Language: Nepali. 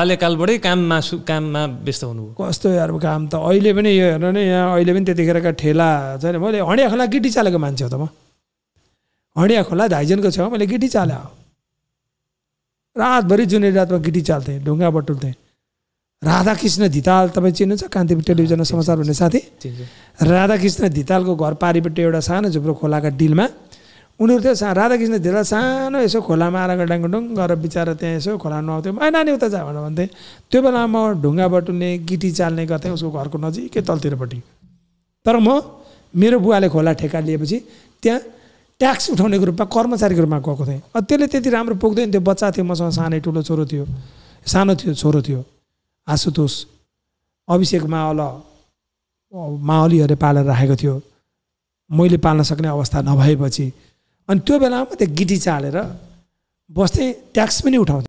बाल्यकालबाटै काममा काममा व्यस्त हुनुभयो कस्तो यार काम त अहिले पनि यो हेर्नु न यहाँ अहिले पनि त्यतिखेरका ठेला छैन मैले हँडिया खोला गिटी चालेको मान्छे हो त म हँडिया खोला धाइजनको छेउमा मैले गिटी चाले हो रातभरि जुनै रातमा गिटी चाल्थेँ ढुङ्गा बटुल्थेँ राधाकृष्ण धिताल तपाईँ चिन्नुहुन्छ कान्तिपुर टेलिभिजनमा समाचार भन्ने साथी राधाकृष्ण धितालको घर पारिपट्टि एउटा सानो झुप्रो खोलाका डिलमा उनीहरू त्यो सा राधाकृष्ण धेरै सानो यसो खोलामा आएर गडाङडुङ गरेर बिचरा त्यहाँ यसो खोला नुहाउँथ्यो ए नानी उता जा भनेर भन्थेँ त्यो बेला म ढुङ्गा बटुल्ने गिटी चाल्ने गर्थेँ उसको घरको नजिकै तलतिरपट्टि तर म मेरो बुवाले खोला ठेका लिएपछि त्यहाँ ट्याक्स उठाउनेको रूपमा कर्मचारीको रूपमा गएको थिएँ अब त्यसले त्यति राम्रो पुग्दैन त्यो बच्चा थियो मसँग सानै ठुलो छोरो थियो सानो थियो छोरो थियो आशुतोष अभिषेक माओल माओलीहरूले पालेर राखेको थियो मैले पाल्न सक्ने अवस्था नभएपछि अनि त्यो बेलामा त्यो गिटी चालेर बस्थेँ ट्याक्स पनि उठाउँथेँ